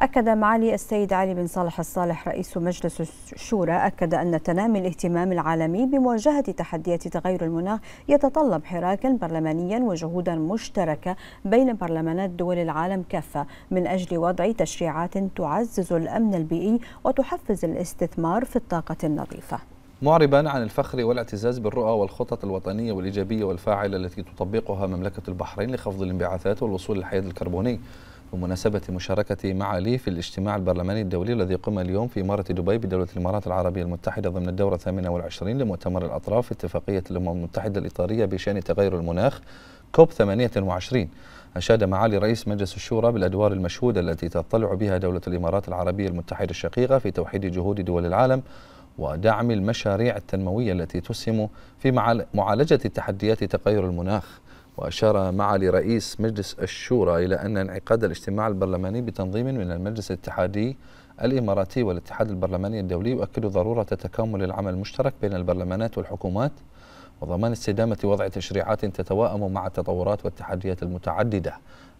أكد معالي السيد علي بن صالح الصالح رئيس مجلس الشورى أكد أن تنامي الاهتمام العالمي بمواجهة تحديات تغير المناخ يتطلب حراكا برلمانيا وجهودا مشتركة بين برلمانات دول العالم كافة من أجل وضع تشريعات تعزز الأمن البيئي وتحفز الاستثمار في الطاقة النظيفة معربا عن الفخر والاعتزاز بالرؤى والخطط الوطنية والإيجابية والفاعلة التي تطبقها مملكة البحرين لخفض الانبعاثات والوصول للحياد الكربوني بمناسبة مشاركتي معالي في الاجتماع البرلماني الدولي الذي قم اليوم في إمارة دبي بدولة الإمارات العربية المتحدة ضمن الدورة الثامنة والعشرين لمؤتمر الأطراف في اتفاقية الأمم المتحدة الإطارية بشأن تغير المناخ كوب 28 أشاد معالي رئيس مجلس الشورى بالأدوار المشهودة التي تطلع بها دولة الإمارات العربية المتحدة الشقيقة في توحيد جهود دول العالم ودعم المشاريع التنموية التي تسهم في معالجة تحديات تغير المناخ وأشار معالي رئيس مجلس الشورى إلى أن انعقاد الاجتماع البرلماني بتنظيم من المجلس الاتحادي الإماراتي والاتحاد البرلماني الدولي يؤكد ضرورة تكامل العمل المشترك بين البرلمانات والحكومات وضمان استدامة وضع تشريعات تتواءم مع التطورات والتحديات المتعددة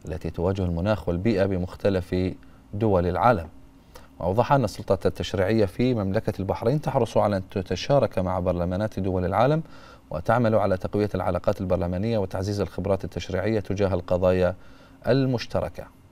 التي تواجه المناخ والبيئة بمختلف دول العالم أوضح أن السلطات التشريعية في مملكة البحرين تحرص على أن تتشارك مع برلمانات دول العالم وتعمل على تقوية العلاقات البرلمانية وتعزيز الخبرات التشريعية تجاه القضايا المشتركة